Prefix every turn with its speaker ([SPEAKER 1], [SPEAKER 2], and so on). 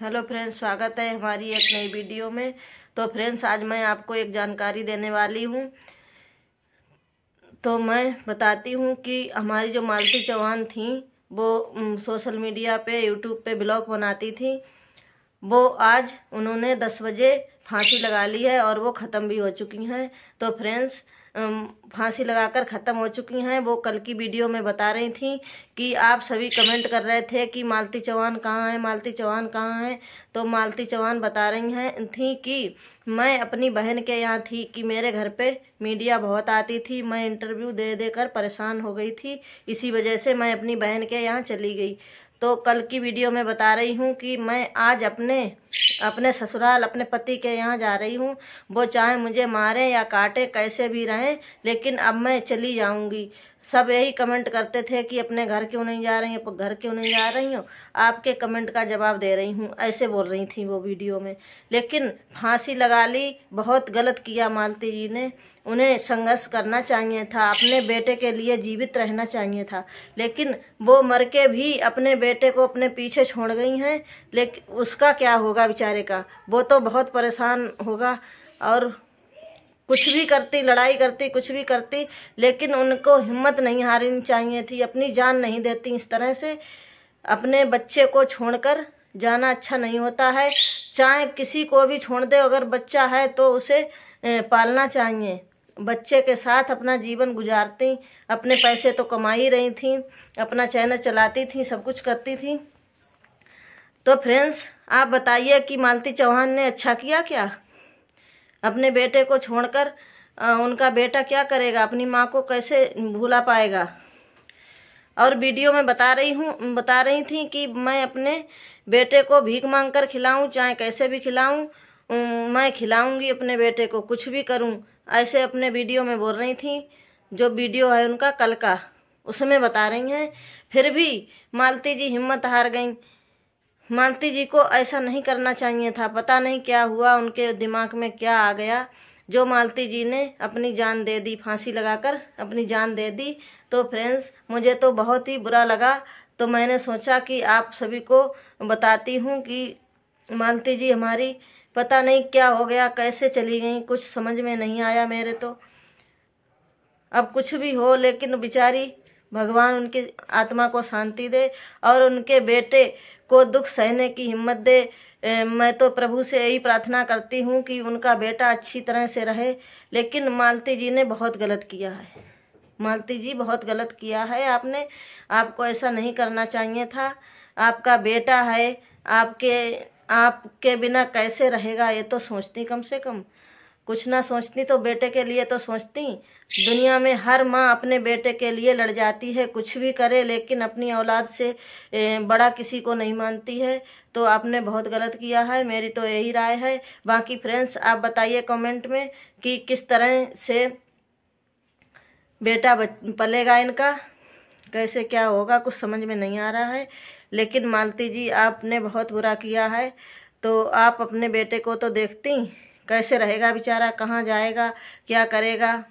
[SPEAKER 1] hello friends स्वागत है हमारी एक नई वीडियो में तो फ्रेंड्स आज मैं आपको एक जानकारी देने वाली हूँ तो मैं बताती हूँ कि हमारी जो मालती चौहान थी वो सोशल मीडिया पे यूट्यूब पे ब्लॉग बनाती थी वो आज उन्होंने दस बजे फांसी लगा ली है और वो ख़त्म भी हो चुकी हैं तो फ्रेंड्स फांसी लगाकर ख़त्म हो चुकी हैं वो कल की वीडियो में बता रही थी कि आप सभी कमेंट कर रहे थे कि मालती चौहान कहाँ हैं मालती चौहान कहाँ हैं तो मालती चौहान बता रही हैं थी कि मैं अपनी बहन के यहाँ थी कि मेरे घर पे मीडिया बहुत आती थी मैं इंटरव्यू दे देकर परेशान हो गई थी इसी वजह से मैं अपनी बहन के यहाँ चली गई तो कल की वीडियो में बता रही हूँ कि मैं आज अपने अपने ससुराल अपने पति के यहाँ जा रही हूँ वो चाहे मुझे मारें या काटें कैसे भी रहें लेकिन अब मैं चली जाऊँगी सब यही कमेंट करते थे कि अपने घर क्यों नहीं जा रही हो घर क्यों नहीं जा रही हो आपके कमेंट का जवाब दे रही हूँ ऐसे बोल रही थी वो वीडियो में लेकिन फांसी लगा ली बहुत गलत किया मालती जी ने उन्हें संघर्ष करना चाहिए था अपने बेटे के लिए जीवित रहना चाहिए था लेकिन वो मर के भी अपने बेटे को अपने पीछे छोड़ गई हैं लेकिन उसका क्या होगा होगा बेचारे का वो तो बहुत परेशान होगा और कुछ भी करती लड़ाई करती कुछ भी करती लेकिन उनको हिम्मत नहीं हारनी चाहिए थी अपनी जान नहीं देती इस तरह से अपने बच्चे को छोड़कर जाना अच्छा नहीं होता है चाहे किसी को भी छोड़ दे अगर बच्चा है तो उसे पालना चाहिए बच्चे के साथ अपना जीवन गुजारती अपने पैसे तो कमा ही रही थी अपना चैनल चलाती थी सब कुछ करती थी तो फ्रेंड्स आप बताइए कि मालती चौहान ने अच्छा किया क्या अपने बेटे को छोड़कर उनका बेटा क्या करेगा अपनी माँ को कैसे भूला पाएगा और वीडियो में बता रही हूँ बता रही थी कि मैं अपने बेटे को भीख मांग कर खिलाऊँ चाहे कैसे भी खिलाऊँ मैं खिलाऊँगी अपने बेटे को कुछ भी करूँ ऐसे अपने वीडियो में बोल रही थी जो वीडियो है उनका कल का उसमें बता रही हैं फिर भी मालती जी हिम्मत हार गई मालती जी को ऐसा नहीं करना चाहिए था पता नहीं क्या हुआ उनके दिमाग में क्या आ गया जो मालती जी ने अपनी जान दे दी फांसी लगाकर अपनी जान दे दी तो फ्रेंड्स मुझे तो बहुत ही बुरा लगा तो मैंने सोचा कि आप सभी को बताती हूँ कि मालती जी हमारी पता नहीं क्या हो गया कैसे चली गई कुछ समझ में नहीं आया मेरे तो अब कुछ भी हो लेकिन बेचारी भगवान उनकी आत्मा को शांति दे और उनके बेटे को दुख सहने की हिम्मत दे मैं तो प्रभु से यही प्रार्थना करती हूँ कि उनका बेटा अच्छी तरह से रहे लेकिन मालती जी ने बहुत गलत किया है मालती जी बहुत गलत किया है आपने आपको ऐसा नहीं करना चाहिए था आपका बेटा है आपके आपके बिना कैसे रहेगा ये तो सोचती कम से कम कुछ ना सोचती तो बेटे के लिए तो सोचती दुनिया में हर माँ अपने बेटे के लिए लड़ जाती है कुछ भी करे लेकिन अपनी औलाद से बड़ा किसी को नहीं मानती है तो आपने बहुत गलत किया है मेरी तो यही राय है बाकी फ्रेंड्स आप बताइए कमेंट में कि किस तरह से बेटा पलेगा इनका कैसे क्या होगा कुछ समझ में नहीं आ रहा है लेकिन मालती जी आपने बहुत बुरा किया है तो आप अपने बेटे को तो देखती कैसे रहेगा बेचारा कहाँ जाएगा क्या करेगा